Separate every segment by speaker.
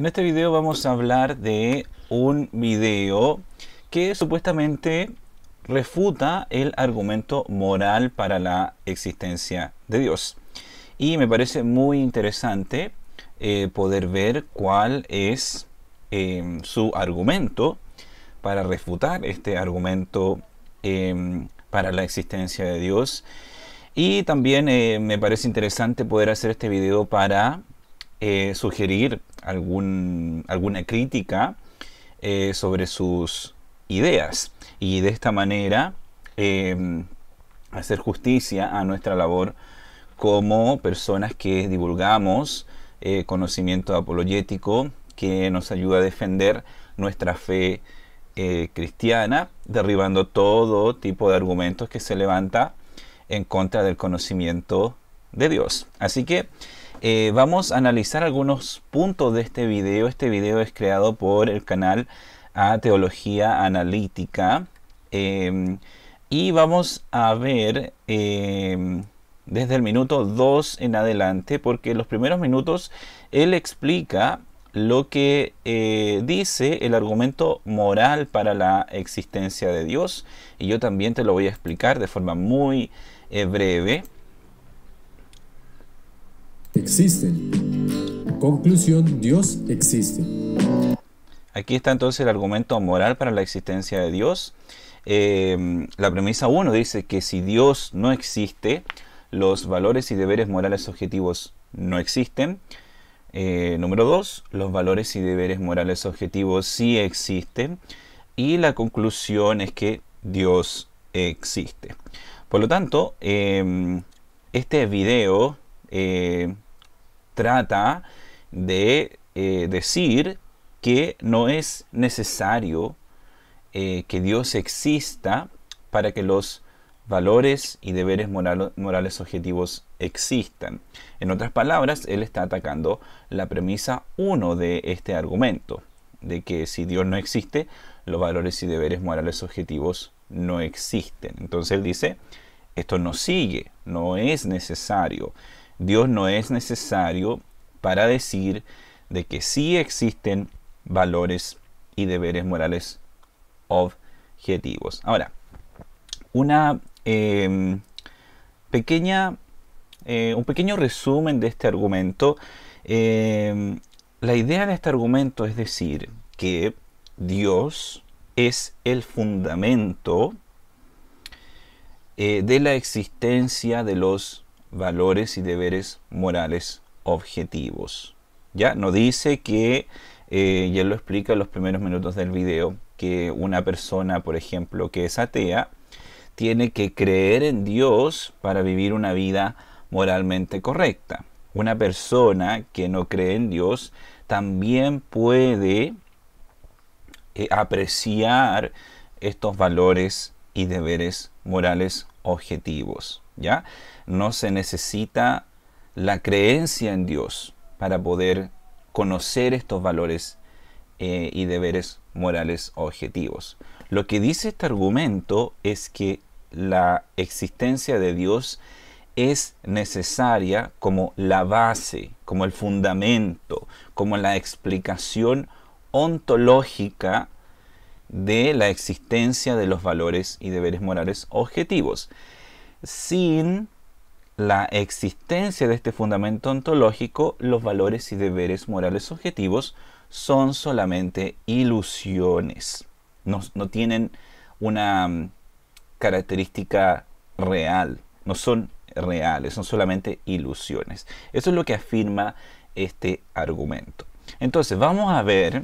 Speaker 1: En este video vamos a hablar de un video que supuestamente refuta el argumento moral para la existencia de Dios. Y me parece muy interesante eh, poder ver cuál es em, su argumento para refutar este argumento em, para la existencia de Dios. Y también eh, me parece interesante poder hacer este video para eh, sugerir algún, alguna crítica eh, sobre sus ideas y de esta manera em, hacer justicia a nuestra labor como personas que divulgamos eh, conocimiento apologético que nos ayuda a defender nuestra fe eh, cristiana, derribando todo tipo de argumentos que se levanta en contra del conocimiento de Dios. Así que eh, vamos a analizar algunos puntos de este video. Este video es creado por el canal a Teología Analítica. Em, y vamos a ver em, desde el minuto 2 en adelante, porque en los primeros minutos él explica lo que eh, dice el argumento moral para la existencia de Dios. Y yo también te lo voy a explicar de forma muy eh, breve existen. Conclusión, Dios existe. Aquí está entonces el argumento moral para la existencia de Dios. Em, la premisa 1 dice que si Dios no existe, los valores y deberes morales objetivos no existen. Eh, número 2, los valores y deberes morales objetivos sí existen. Y la conclusión es que Dios existe. Por lo tanto, em, este video eh, trata de eh, decir que no es necesario eh, que Dios exista para que los valores y deberes morales objetivos existan. En otras palabras, él está atacando la premisa 1 de este argumento, de que si Dios no existe, los valores y deberes morales objetivos no existen. Entonces él dice, esto no sigue, no es necesario. Dios no es necesario para decir de que sí existen valores y deberes morales objetivos. Ahora, una em, pequeña, eh, un pequeño resumen de este argumento. Em, la idea de este argumento es decir que Dios es el fundamento eh, de la existencia de los valores y deberes morales objetivos. Ya no dice que, eh, ya lo explica en los primeros minutos del video, que una persona, por ejemplo, que es atea, tiene que creer en Dios para vivir una vida moralmente correcta. Una persona que no cree en Dios también puede eh, apreciar estos valores y deberes morales objetivos. ¿ya? No se necesita la creencia en Dios para poder conocer estos valores eh, y deberes morales objetivos. Lo que dice este argumento es que la existencia de Dios es necesaria como la base, como el fundamento, como la explicación ontológica de la existencia de los valores y deberes morales objetivos. Sin la existencia de este fundamento ontológico, los valores y deberes morales objetivos son solamente ilusiones. No, no tienen una mm, característica real, no son reales, son solamente ilusiones. Eso es lo que afirma este argumento. Entonces, vamos a ver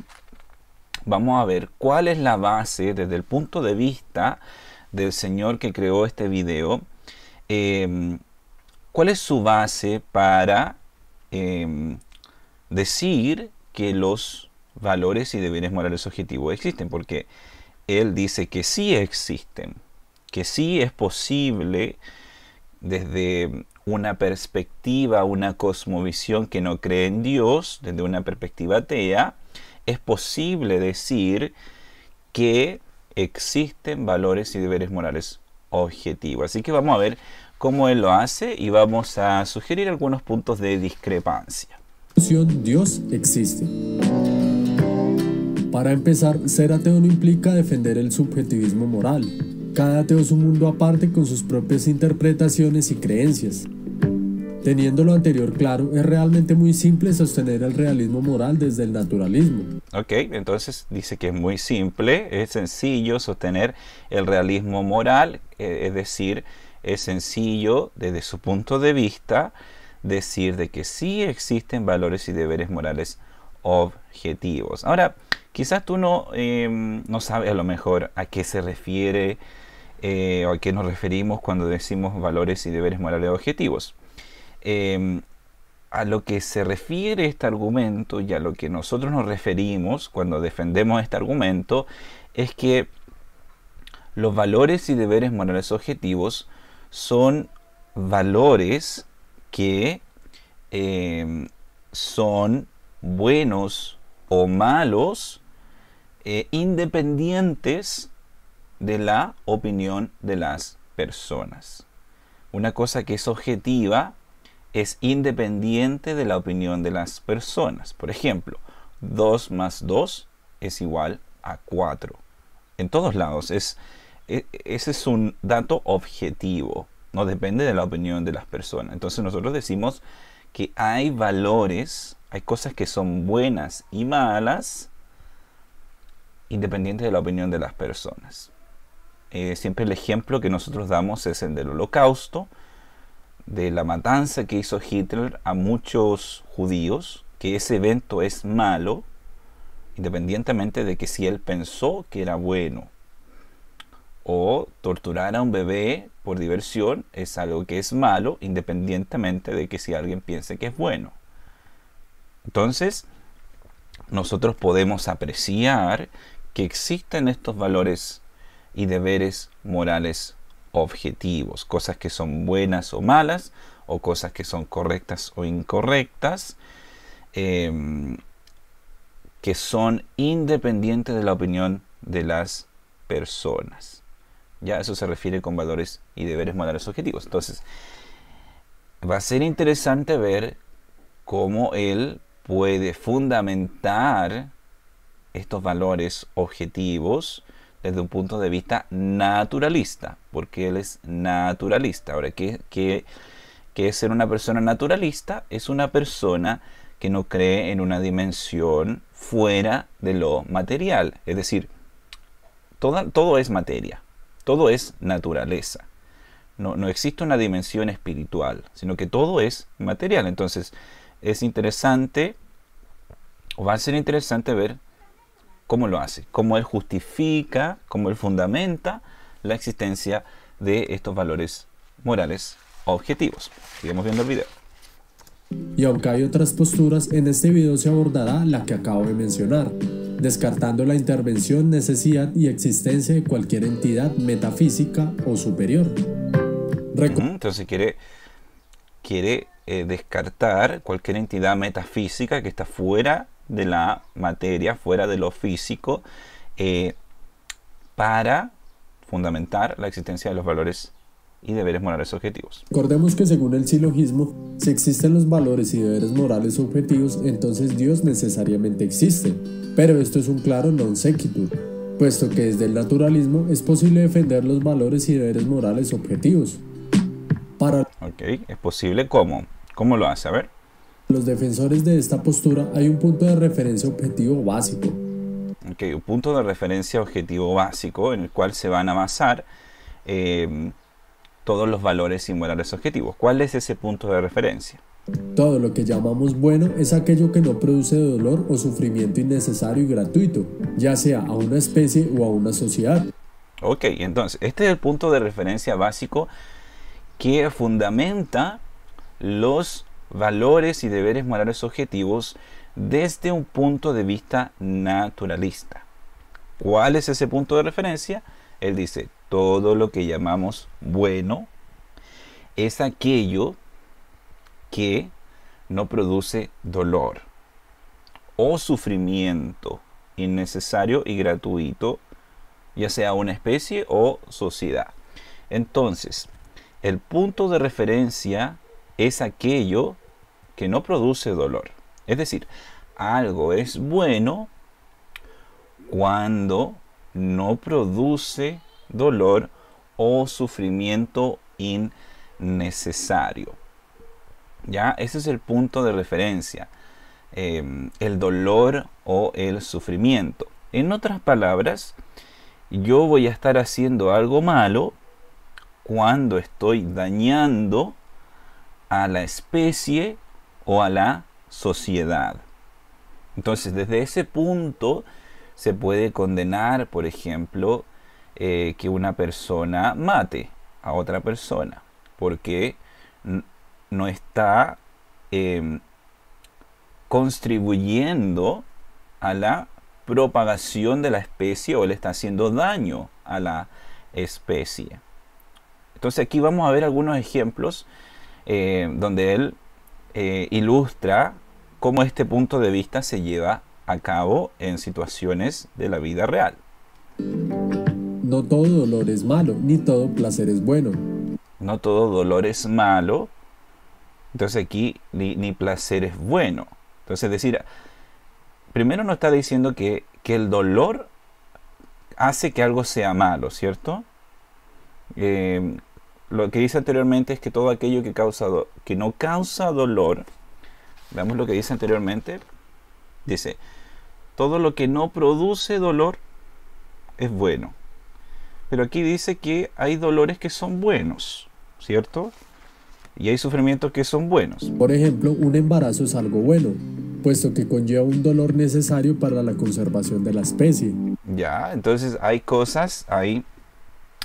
Speaker 1: vamos a ver cuál es la base desde el punto de vista del señor que creó este video, em, cuál es su base para em, decir que los valores y deberes morales objetivos existen, porque él dice que sí existen, que sí es posible desde una perspectiva, una cosmovisión que no cree en Dios, desde una perspectiva atea, es posible decir que existen valores y deberes morales objetivos. Así que vamos a ver cómo él lo hace y vamos a sugerir algunos puntos de discrepancia. Dios existe.
Speaker 2: Para empezar, ser ateo no implica defender el subjetivismo moral. Cada ateo es un mundo aparte con sus propias interpretaciones y creencias. Teniendo lo anterior claro, es realmente muy simple sostener el realismo moral desde el naturalismo.
Speaker 1: Ok, entonces dice que es muy simple, es sencillo sostener el realismo moral, eh, es decir, es sencillo desde su punto de vista decir de que sí existen valores y deberes morales objetivos. Ahora, quizás tú no, em, no sabes a lo mejor a qué se refiere eh, o a qué nos referimos cuando decimos valores y deberes morales objetivos. Em, a lo que se refiere este argumento y a lo que nosotros nos referimos cuando defendemos este argumento es que los valores y deberes morales objetivos son valores que em, son buenos o malos eh, independientes de la opinión de las personas. Una cosa que es objetiva es independiente de la opinión de las personas. Por ejemplo, 2 más 2 es igual a 4. En todos lados. Es, e, ese es un dato objetivo. No depende de la opinión de las personas. Entonces nosotros decimos que hay valores, hay cosas que son buenas y malas, independiente de la opinión de las personas. Eh, siempre el ejemplo que nosotros damos es el del holocausto de la matanza que hizo Hitler a muchos judíos, que ese evento es malo, independientemente de que si él pensó que era bueno. O torturar a un bebé por diversión es algo que es malo, independientemente de que si alguien piense que es bueno. Entonces, nosotros podemos apreciar que existen estos valores y deberes morales objetivos, cosas que son buenas o malas, o cosas que son correctas o incorrectas, em, que son independientes de la opinión de las personas. Ya eso se refiere con valores y deberes morales objetivos. Entonces, va a ser interesante ver cómo él puede fundamentar estos valores objetivos desde un punto de vista naturalista, porque él es naturalista. Ahora, ¿qué, es ser una persona naturalista? Es una persona que no cree en una dimensión fuera de lo material. Es decir, todo es materia, todo es naturaleza. No, no existe una dimensión espiritual, sino que todo es material. Entonces, es interesante, o va a ser interesante ver cómo lo hace, cómo él justifica, cómo él fundamenta la existencia de estos valores morales objetivos. Sigamos viendo el video.
Speaker 2: Y aunque hay otras posturas, en este video se abordará la que acabo de mencionar, descartando la intervención, necesidad y existencia de cualquier entidad metafísica o superior.
Speaker 1: Entonces quiere, quiere eh, descartar cualquier entidad metafísica que está fuera de la materia, fuera de lo físico, eh, para fundamentar la existencia de los valores y deberes morales objetivos.
Speaker 2: Recordemos que según el silogismo, si existen los valores y deberes morales objetivos, entonces Dios necesariamente existe. Pero esto es un claro non sequitur, puesto que desde el naturalismo es posible defender los valores y deberes morales objetivos. Para...
Speaker 1: Ok, es posible cómo. ¿Cómo lo hace? A ver
Speaker 2: los defensores de esta postura hay un punto de referencia objetivo básico.
Speaker 1: Ok, un punto de referencia objetivo básico en el cual se van a basar eh, todos los valores y morales objetivos. ¿Cuál es ese punto de referencia?
Speaker 2: Todo lo que llamamos bueno es aquello que no produce dolor o sufrimiento innecesario y gratuito, ya sea a una especie o a una sociedad.
Speaker 1: Ok, entonces, este es el punto de referencia básico que fundamenta los valores y deberes morales objetivos desde un punto de vista naturalista. ¿Cuál es ese punto de referencia? Él dice, todo lo que llamamos bueno es aquello que no produce dolor o sufrimiento innecesario y gratuito, ya sea una especie o sociedad. Entonces, el punto de referencia es aquello que no produce dolor. Es decir, algo es bueno cuando no produce dolor o sufrimiento innecesario. ¿Ya? Ese es el punto de referencia. Em, el dolor o el sufrimiento. En otras palabras, yo voy a estar haciendo algo malo cuando estoy dañando a la especie o a la sociedad. Entonces, desde ese punto se puede condenar, por ejemplo, eh, que una persona mate a otra persona, porque no está em, contribuyendo a la propagación de la especie o le está haciendo daño a la especie. Entonces aquí vamos a ver algunos ejemplos eh, donde él eh, ilustra cómo este punto de vista se lleva a cabo en situaciones de la vida real.
Speaker 2: No todo dolor es malo, ni todo placer es bueno.
Speaker 1: No todo dolor es malo, entonces aquí ni, placer es bueno. Entonces decir, primero no está diciendo que, el dolor hace que algo sea malo, ¿cierto? Eh, lo que dice anteriormente es que todo aquello que, causa que no causa dolor, veamos lo que dice anteriormente, dice, todo lo que no produce dolor es bueno. Pero aquí dice que hay dolores que son buenos, ¿cierto? Y hay sufrimientos que son buenos.
Speaker 2: Por ejemplo, un embarazo es algo bueno, puesto que conlleva un dolor necesario para la conservación de la especie.
Speaker 1: Ya, entonces hay cosas, hay...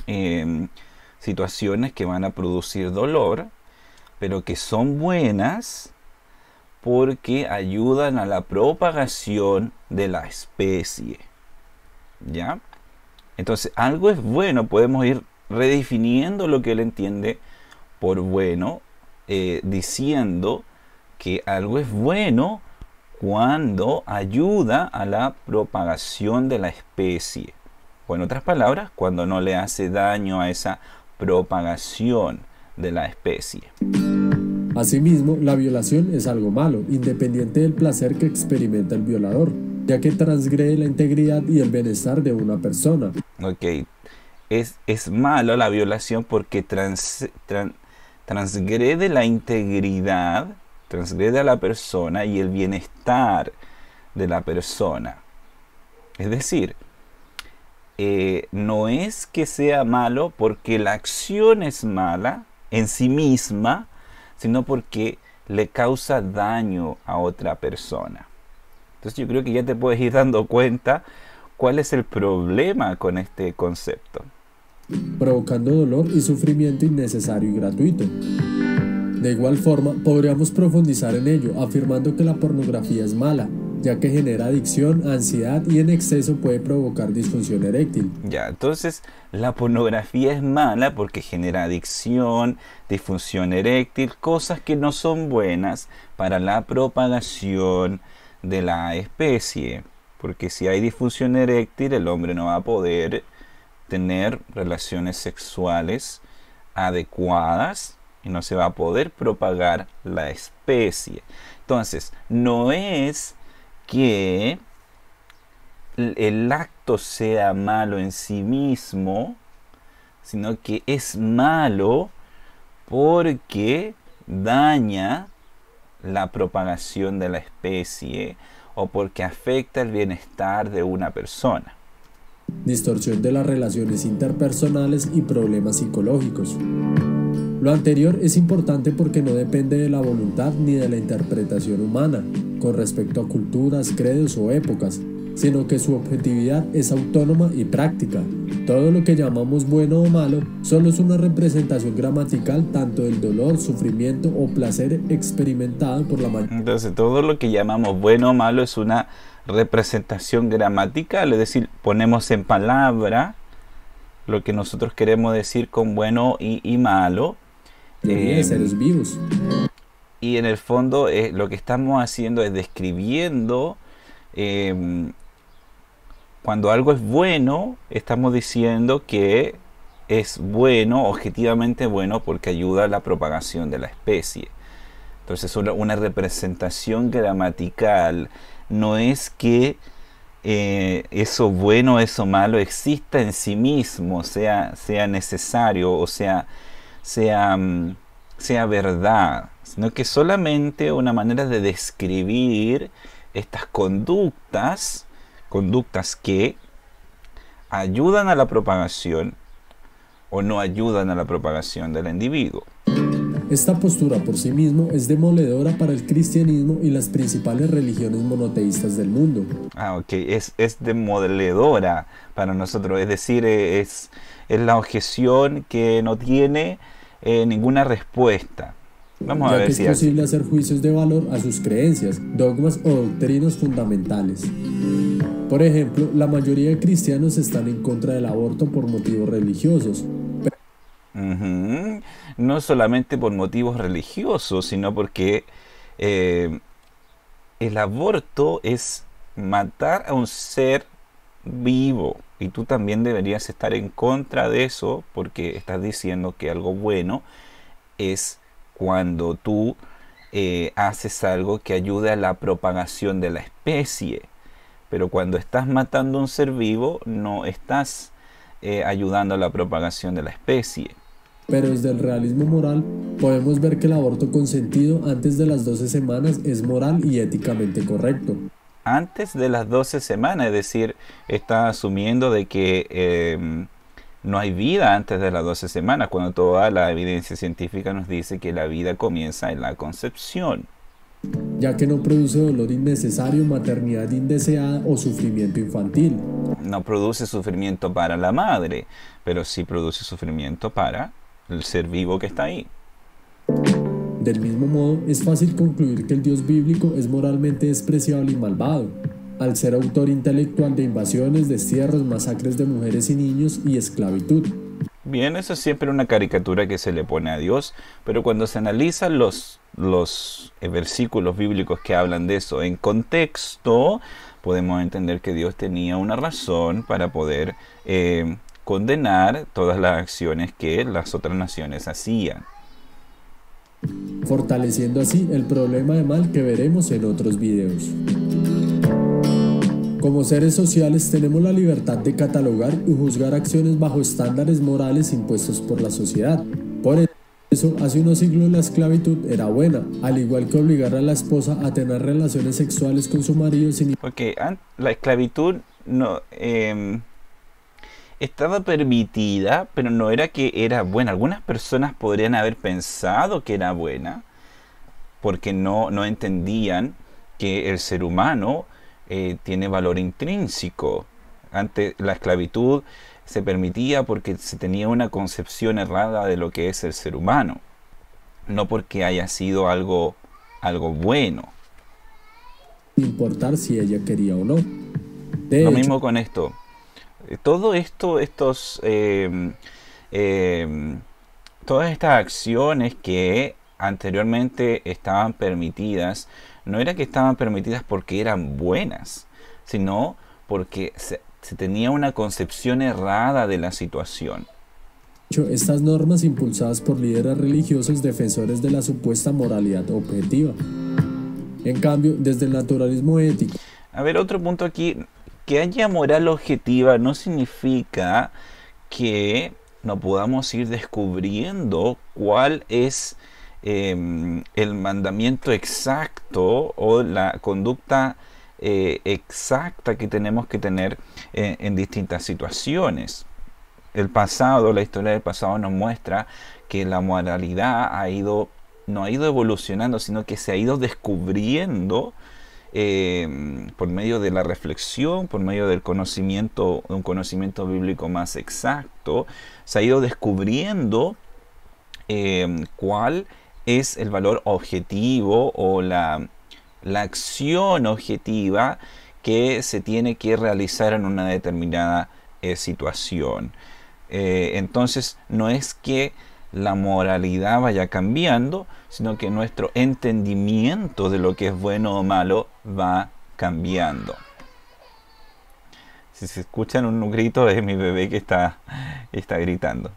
Speaker 1: Em, situaciones que van a producir dolor, pero que son buenas porque ayudan a la propagación de la especie. ¿Ya? Entonces, algo es bueno, podemos ir redefiniendo lo que él entiende por bueno, eh, diciendo que algo es bueno cuando ayuda a la propagación de la especie. O en otras palabras, cuando no le hace daño a esa propagación de la especie.
Speaker 2: Asimismo, la violación es algo malo, independiente del placer que experimenta el violador, ya que transgrede la integridad y el bienestar de una persona.
Speaker 1: Ok, es, es malo la violación porque transgrede la integridad, transgrede a la persona y el bienestar de la persona. Es decir, eh, no es que sea malo porque la acción es mala en sí misma, sino porque le causa daño a otra persona. Entonces yo creo que ya te puedes ir dando cuenta cuál es el problema con este concepto.
Speaker 2: Provocando dolor y sufrimiento innecesario y gratuito. De igual forma, podríamos profundizar en ello, afirmando que la pornografía es mala, ya que genera adicción, ansiedad y en exceso puede provocar disfunción eréctil.
Speaker 1: Ya, entonces la pornografía es mala porque genera adicción, disfunción eréctil, cosas que no son buenas para la propagación de la especie. Porque si hay disfunción eréctil, el hombre no va a poder tener relaciones sexuales adecuadas y no se va a poder propagar la especie. Entonces, no es que el acto sea malo en sí mismo, sino que es malo porque daña la propagación de la especie o porque afecta el bienestar de una persona.
Speaker 2: Distorsión de las relaciones interpersonales y problemas psicológicos. Lo anterior es importante porque no depende de la voluntad ni de la interpretación humana con respecto a culturas, credos o épocas, sino que su objetividad es autónoma y práctica. Todo lo que llamamos bueno o malo solo es una representación gramatical tanto del dolor, sufrimiento o placer experimentado por la mayoría.
Speaker 1: Entonces todo lo que llamamos bueno o malo es una representación gramatical, es decir, ponemos en palabra lo que nosotros queremos decir con bueno y, y malo, de em, vivos. Y en el fondo eh, lo que estamos haciendo es describiendo em, cuando algo es bueno, estamos diciendo que es bueno, objetivamente bueno, porque ayuda a la propagación de la especie. Entonces una, una representación gramatical no es que eh, eso bueno, eso malo exista en sí mismo, sea, sea necesario o sea sea, mm, sea verdad, sino que solamente una manera de describir estas conductas, conductas que ayudan a la propagación o no ayudan a la propagación del individuo.
Speaker 2: Esta postura por sí mismo es demoledora para el cristianismo y las principales religiones monoteístas
Speaker 1: del mundo. Ah, ok, es, demoledora para nosotros, es decir, es, es la objeción que no tiene eh, ninguna respuesta. Vamos a ver si es
Speaker 2: posible hacer juicios de valor a sus creencias, dogmas o doctrinas fundamentales. Por ejemplo, la mayoría de cristianos están en contra del aborto por
Speaker 1: motivos religiosos. No solamente por motivos religiosos, sino porque eh, el aborto es matar a un ser vivo. Y tú también deberías estar en contra de eso porque estás diciendo que algo bueno es cuando tú eh, haces algo que ayude a la propagación de la especie. Pero cuando estás matando a un ser vivo no estás eh, ayudando a la propagación de la especie.
Speaker 2: Pero desde el realismo moral podemos ver que el aborto consentido antes de las 12 semanas es moral y éticamente correcto
Speaker 1: antes de las 12 semanas, es decir, está asumiendo de que em, no hay vida antes de las 12 semanas, cuando toda la evidencia científica nos dice que la vida comienza en la concepción.
Speaker 2: Ya que no produce dolor innecesario, maternidad indeseada o sufrimiento infantil.
Speaker 1: No produce sufrimiento para la madre, pero sí produce sufrimiento para el ser vivo que está ahí.
Speaker 2: Del mismo modo, es fácil concluir que el Dios bíblico es moralmente despreciable y malvado, al ser autor intelectual de invasiones, destierros, masacres de mujeres y niños y esclavitud.
Speaker 1: Bien, eso es siempre una caricatura que se le pone a Dios, pero cuando se analizan los, eh, versículos bíblicos que hablan de eso en contexto, podemos entender que Dios tenía una razón para poder eh, condenar todas las acciones que las otras naciones hacían
Speaker 2: fortaleciendo así el problema de mal que veremos en otros videos. Como seres sociales tenemos la libertad de catalogar y juzgar acciones bajo estándares morales impuestos por la sociedad. Por eso, hace unos siglos la
Speaker 1: esclavitud
Speaker 2: era buena, al igual que obligar a la esposa a tener relaciones sexuales con su marido sin...
Speaker 1: Porque la esclavitud no... Em, estaba permitida, pero no era que era buena. Algunas personas podrían haber pensado que era buena, porque no, no entendían que el ser humano eh, tiene valor intrínseco. Antes la esclavitud se permitía porque se tenía una concepción errada de lo que es el ser humano, no porque haya sido algo, algo bueno. Importar si
Speaker 2: ella quería o no.
Speaker 1: lo mismo con esto eh, todo esto, estos, em, em, todas estas acciones que anteriormente estaban permitidas, no era que estaban permitidas porque eran buenas, sino porque se, se tenía una concepción errada de la situación
Speaker 2: estas normas impulsadas por líderes religiosos defensores de la supuesta moralidad objetiva. En cambio, desde el naturalismo ético.
Speaker 1: A ver, otro punto aquí que haya moral objetiva no significa que no podamos ir descubriendo cuál es em, el mandamiento exacto o la conducta eh, exacta que tenemos que tener eh, en distintas situaciones. El pasado, la historia del pasado nos muestra que la moralidad ha ido, no ha ido evolucionando, sino que se ha ido descubriendo Em, por medio de la reflexión, por medio del conocimiento, un conocimiento bíblico más exacto, se ha ido descubriendo em, cuál es el valor objetivo o la, acción objetiva que se tiene que realizar en una determinada eh, situación. Eh, entonces, no es que la moralidad vaya cambiando, sino que nuestro entendimiento de lo que es bueno o malo va cambiando. Si se escuchan un grito es mi bebé que está, está gritando.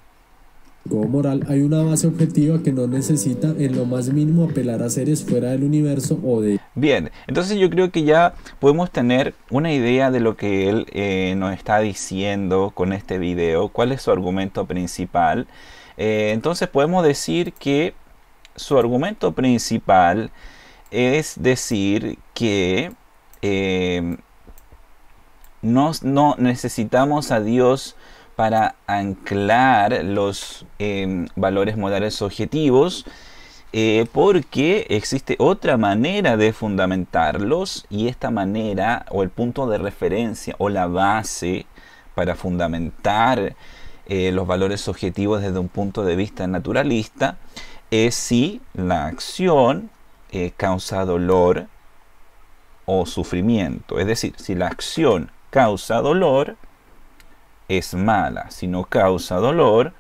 Speaker 2: Como moral hay una base objetiva que no necesita en lo más mínimo apelar a seres fuera del universo o de...
Speaker 1: Bien, entonces yo creo que ya podemos tener una idea de lo que él eh, nos está diciendo con este video, cuál es su argumento principal. Eh, entonces podemos decir que su argumento principal es decir que eh, no, necesitamos a Dios para anclar los eh, valores morales objetivos, porque existe otra manera de fundamentarlos y esta manera o el punto de referencia o la base para fundamentar eh, los valores objetivos desde un punto de vista naturalista es si la acción eh, causa dolor o sufrimiento. Es decir, si la acción causa dolor, es mala. Si no causa dolor,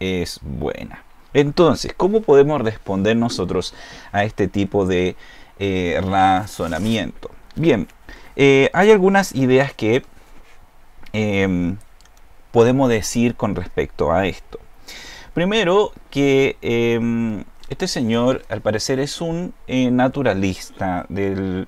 Speaker 1: es buena. Entonces, ¿cómo podemos responder nosotros a este tipo de eh, razonamiento? Bien, hay algunas ideas que em, podemos decir con respecto a esto? Primero, que em, este señor al parecer es un eh, naturalista eh,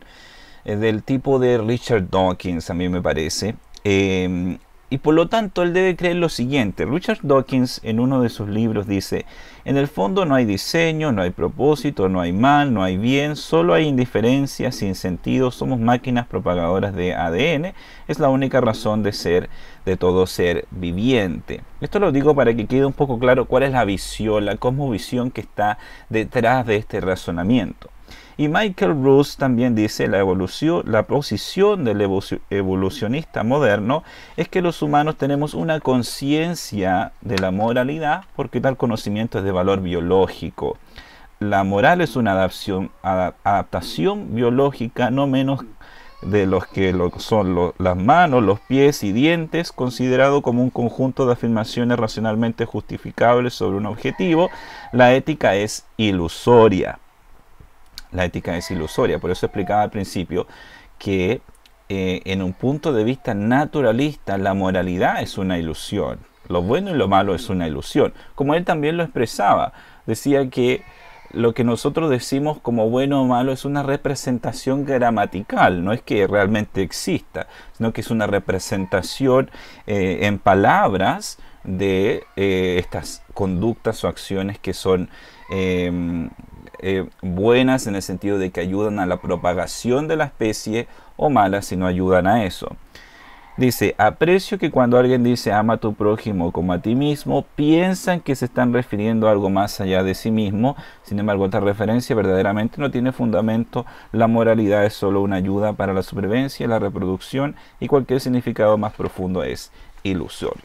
Speaker 1: del, tipo de Richard Dawkins, a mí me parece. Em, y por lo tanto él debe creer lo siguiente. Richard Dawkins en uno de sus libros dice, en el fondo no hay diseño, no hay propósito, no hay mal, no hay bien, solo hay indiferencia, sin sentido, somos máquinas propagadoras de ADN, es la única razón de ser de todo ser viviente. Esto lo digo para que quede un poco claro cuál es la visión, la cosmovisión que está detrás de este razonamiento. Y Michael Ruse también dice, la, evolución, la posición del evolucionista moderno es que los humanos tenemos una conciencia de la moralidad porque tal conocimiento es de valor biológico. La moral es una adaptación, biológica no menos de los que lo son las manos, los pies y dientes, considerado como un conjunto de afirmaciones racionalmente justificables sobre un objetivo, la ética es ilusoria la ética es ilusoria. Por eso explicaba al principio que eh, en un punto de vista naturalista la moralidad es una ilusión. Lo bueno y lo malo es una ilusión. Como él también lo expresaba, decía que lo que nosotros decimos como bueno o malo es una representación gramatical, no es que realmente exista, sino que es una representación eh, en palabras de eh, estas conductas o acciones que son eh, buenas en el sentido de que ayudan a la propagación de la especie o malas si no ayudan a eso. Dice, aprecio que cuando alguien dice ama a tu prójimo como a ti mismo, piensan que se están refiriendo a algo más allá de sí mismo. Sin embargo, esta referencia verdaderamente no tiene fundamento. La moralidad es solo una ayuda para la supervivencia, la reproducción y cualquier significado más profundo es ilusorio.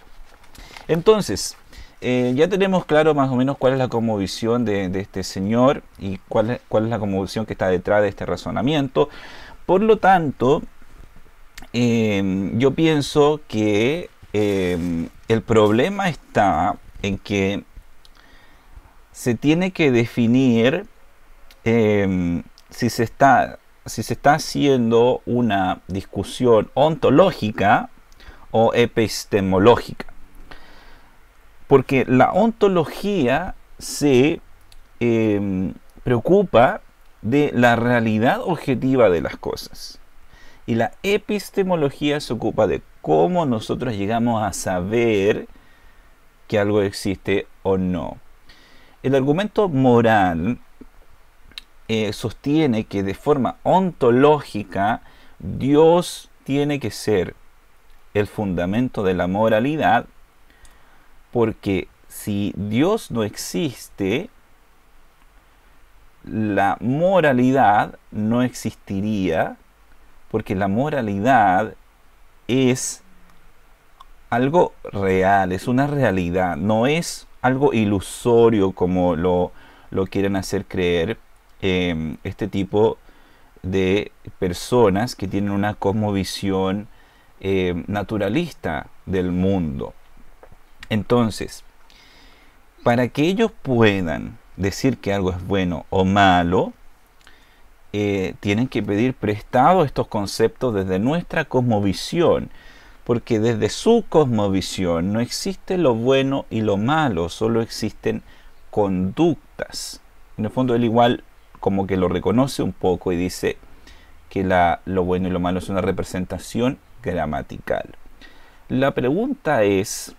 Speaker 1: Entonces, eh, ya tenemos claro más o menos cuál es la conmovisión de, este señor y cuál es, cuál es la conmovisión que está detrás de este razonamiento. Por lo tanto, em, yo pienso que em, el problema está en que se tiene que definir em, si, se está, si se está haciendo una discusión ontológica o epistemológica. Porque la ontología se em, preocupa de la realidad objetiva de las cosas. Y la epistemología se ocupa de cómo nosotros llegamos a saber que algo existe o no. El argumento moral eh, sostiene que de forma ontológica Dios tiene que ser el fundamento de la moralidad porque si Dios no existe, la moralidad no existiría, porque la moralidad es algo real, es una realidad, no es algo ilusorio como lo, quieren hacer creer em, este tipo de personas que tienen una cosmovisión em, naturalista del mundo. Entonces, para que ellos puedan decir que algo es bueno o malo, eh, tienen que pedir prestado estos conceptos desde nuestra cosmovisión, porque desde su cosmovisión no existe lo bueno y lo malo, solo existen conductas. En el fondo él igual como que lo reconoce un poco y dice que la, lo bueno y lo malo es una representación gramatical. La pregunta es,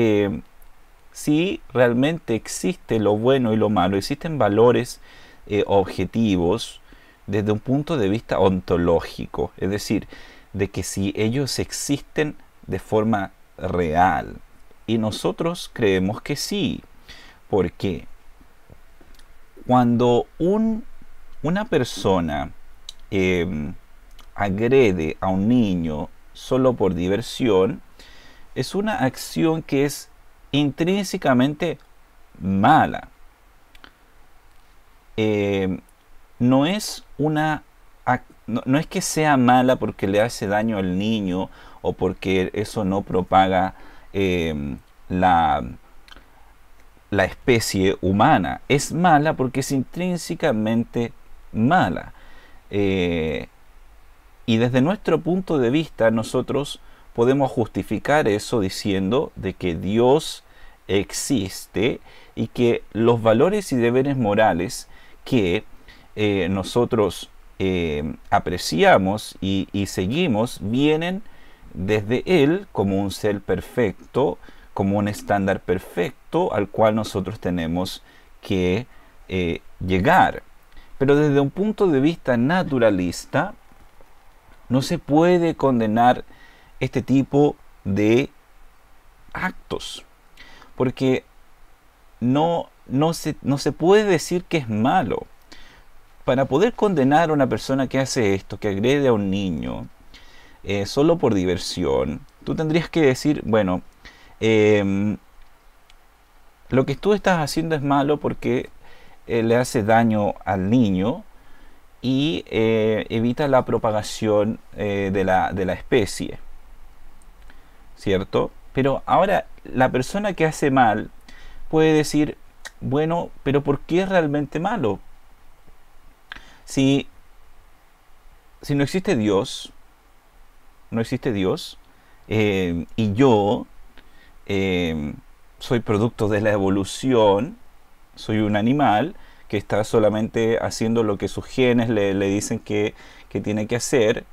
Speaker 1: eh, si realmente existe lo bueno y lo malo, existen valores eh, objetivos desde un punto de vista ontológico, es decir, de que si ellos existen de forma real. Y nosotros creemos que sí, porque cuando una persona em, agrede a un niño solo por diversión, es una acción que es intrínsecamente mala. Eh, no es una no, es que sea mala porque le hace daño al niño o porque eso no propaga em, la, la especie humana. Es mala porque es intrínsecamente mala. Eh, y desde nuestro punto de vista, nosotros podemos justificar eso diciendo de que Dios existe y que los valores y deberes morales que eh, nosotros eh, apreciamos y, seguimos vienen desde Él como un ser perfecto, como un estándar perfecto al cual nosotros tenemos que eh, llegar. Pero desde un punto de vista naturalista, no se puede condenar este tipo de actos. Porque no, no, se, no se puede decir que es malo. Para poder condenar a una persona que hace esto, que agrede a un niño, eh, solo por diversión, tú tendrías que decir, bueno, em, lo que tú estás haciendo es malo porque eh, le hace daño al niño y eh, evita la propagación de la, de la especie. ¿cierto? Pero ahora la persona que hace mal puede decir, bueno, pero ¿por qué es realmente malo? Si, si no existe Dios, no existe Dios, eh, y yo em, soy producto de la evolución, soy un animal que está solamente haciendo lo que sus genes le, dicen que, que tiene que hacer,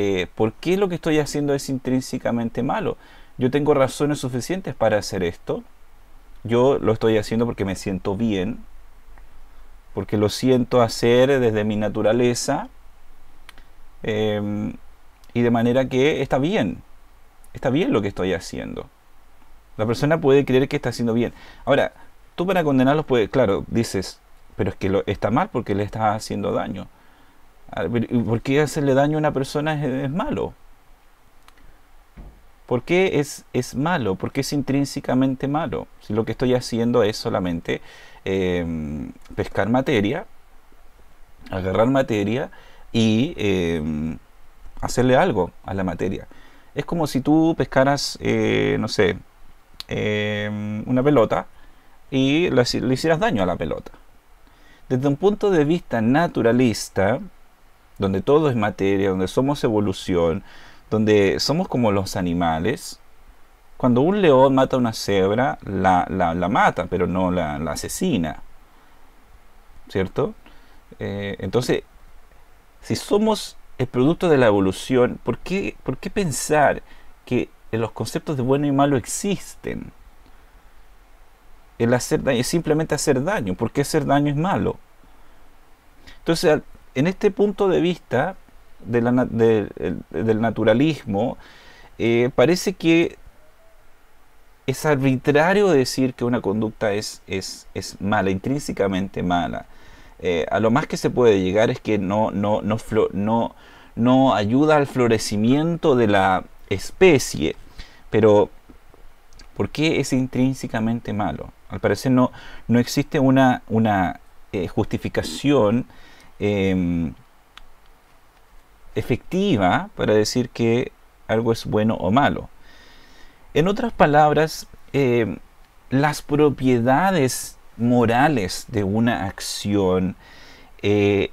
Speaker 1: eh, ¿por qué lo que estoy haciendo es intrínsecamente malo? Yo tengo razones suficientes para hacer esto. Yo lo estoy haciendo porque me siento bien, porque lo siento hacer desde mi naturaleza em, y de manera que está bien, está bien lo que estoy haciendo. La persona puede creer que está haciendo bien. Ahora, tú para condenarlos, puedes, claro, dices, pero es que lo, está mal porque le estás haciendo daño. Ah, ¿Por qué hacerle daño a una persona es, malo? ¿Por qué es, es malo? ¿Por qué es intrínsecamente malo? Si lo que estoy haciendo es solamente em, pescar materia, agarrar materia y em, hacerle algo a la materia. Es como si tú pescaras, eh, no sé, em, una pelota y le hicieras daño a la pelota. Desde un punto de vista naturalista, donde todo es materia, donde somos evolución, donde somos como los animales, cuando un león mata a una cebra, la, mata, pero no la, asesina. ¿Cierto? Eh, entonces, si somos el producto de la evolución, ¿por qué, por pensar que los conceptos de bueno y malo existen? El hacer daño es simplemente hacer daño. ¿Por qué hacer daño es malo? Entonces, en este punto de vista eh, del naturalismo, eh, parece que es arbitrario decir que una conducta es, es, mala, intrínsecamente mala. Eh, a lo más que se puede llegar es que no, no, no, no ayuda al florecimiento de la especie. Pero, ¿por qué es intrínsecamente malo? Al parecer no, no existe una, una justificación Em, efectiva para decir que algo es bueno o malo. En otras palabras, em, las propiedades morales de una acción eh,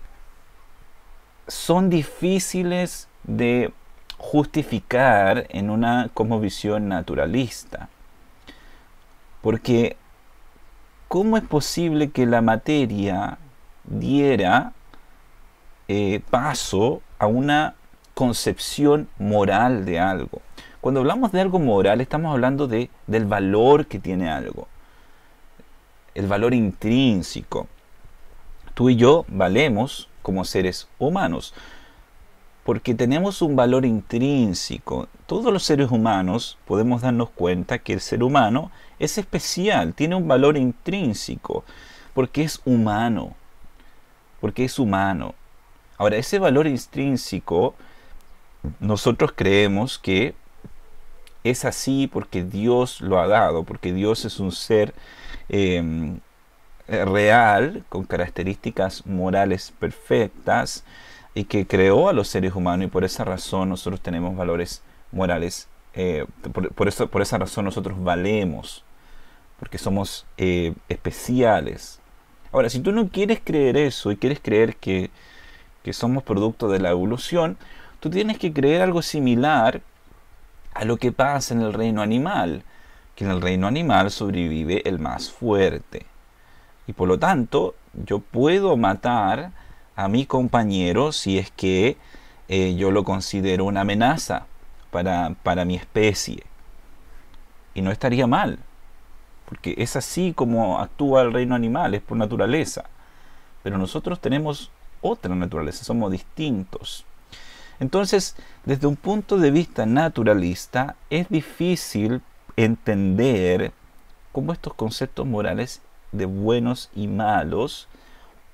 Speaker 1: son difíciles de justificar en una como visión naturalista. Porque, ¿cómo es posible que la materia diera eh, paso a una concepción moral de algo. Cuando hablamos de algo moral estamos hablando de, del valor que tiene algo, el valor intrínseco. Tú y yo valemos como seres humanos porque tenemos un valor intrínseco. Todos los seres humanos podemos darnos cuenta que el ser humano es especial, tiene un valor intrínseco, porque es humano, porque es humano. Ahora, ese valor intrínseco, nosotros creemos que es así porque Dios lo ha dado, porque Dios es un ser em, real, con características morales perfectas, y que creó a los seres humanos, y por esa razón nosotros tenemos valores morales. Eh, por, esa razón nosotros valemos, porque somos eh, especiales. Ahora, si tú no quieres creer eso y quieres creer que que somos producto de la evolución, tú tienes que creer algo similar a lo que pasa en el reino animal, que en el reino animal sobrevive el más fuerte. Y por lo tanto, yo puedo matar a mi compañero si es que eh, yo lo considero una amenaza para, para mi especie. Y no estaría mal, porque es así como actúa el reino animal, es por naturaleza. Pero nosotros tenemos otra naturaleza, somos distintos. Entonces, desde un punto de vista naturalista, es difícil entender cómo estos conceptos morales de buenos y malos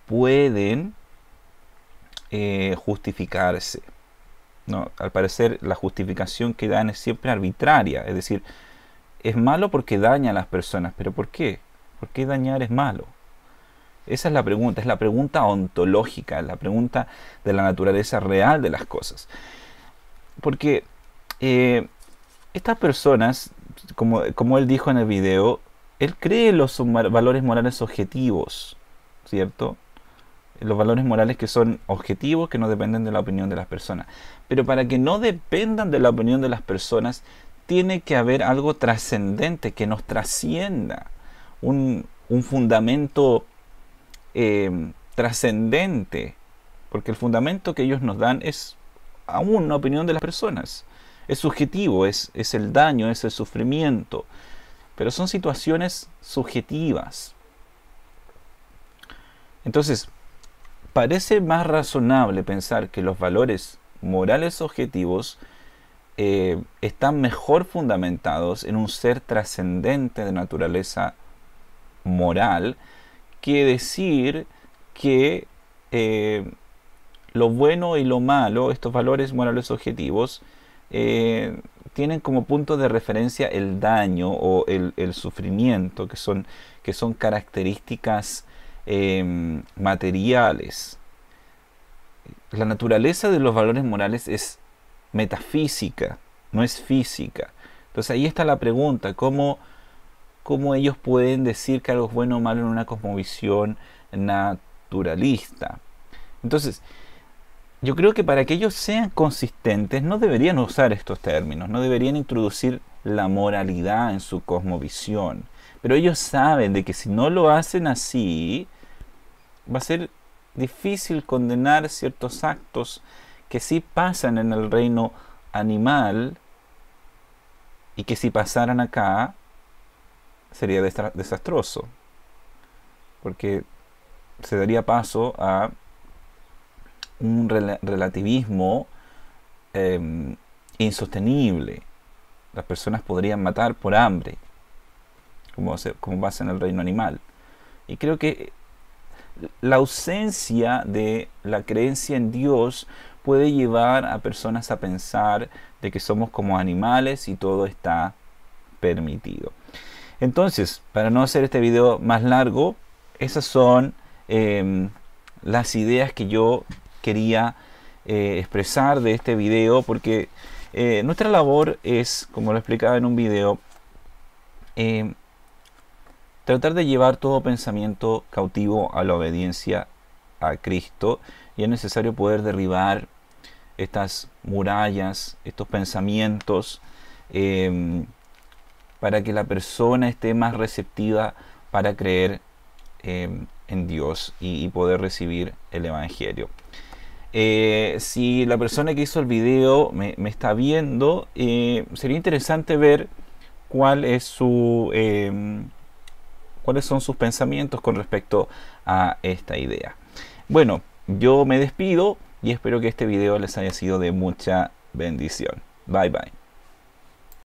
Speaker 1: pueden eh, justificarse. No, al parecer, la justificación que dan es siempre arbitraria, es decir, es malo porque daña a las personas, pero ¿por qué? ¿Por qué dañar es malo? Esa es la pregunta, es la pregunta ontológica, la pregunta de la naturaleza real de las cosas. Porque eh, estas personas, como, como, él dijo en el video, él cree los valores morales objetivos, ¿cierto? Los valores morales que son objetivos, que no dependen de la opinión de las personas. Pero para que no dependan de la opinión de las personas, tiene que haber algo trascendente, que nos trascienda, un, un fundamento Em, trascendente, porque el fundamento que ellos nos dan es aún una opinión de las personas, es subjetivo, es, es el daño, es el sufrimiento, pero son situaciones subjetivas. Entonces, parece más razonable pensar que los valores morales objetivos eh, están mejor fundamentados en un ser trascendente de naturaleza moral que decir que eh, lo bueno y lo malo, estos valores morales objetivos, eh, tienen como punto de referencia el daño o el, sufrimiento, que son, que son características em, materiales. La naturaleza de los valores morales es metafísica, no es física. Entonces ahí está la pregunta, ¿cómo cómo ellos pueden decir que algo es bueno o malo en una cosmovisión naturalista. Entonces, yo creo que para que ellos sean consistentes no deberían usar estos términos, no deberían introducir la moralidad en su cosmovisión. Pero ellos saben de que si no lo hacen así, va a ser difícil condenar ciertos actos que sí pasan en el reino animal y que si pasaran acá, sería desastroso, porque se daría paso a un relativismo em, insostenible. Las personas podrían matar por hambre, como, como pasa en el reino animal. Y creo que la ausencia de la creencia en Dios puede llevar a personas a pensar de que somos como animales y todo está permitido. Entonces, para no hacer este video más largo, esas son em, las ideas que yo quería eh, expresar de este video, porque eh, nuestra labor es, como lo explicaba en un video, em, tratar de llevar todo pensamiento cautivo a la obediencia a Cristo y es necesario poder derribar estas murallas, estos pensamientos em, para que la persona esté más receptiva para creer em, en Dios y, poder recibir el Evangelio. Eh, si la persona que hizo el video me, está viendo, eh, sería interesante ver em, cuáles son sus pensamientos con respecto a esta idea. Bueno, yo me despido y espero que este video les haya sido de mucha bendición. Bye bye.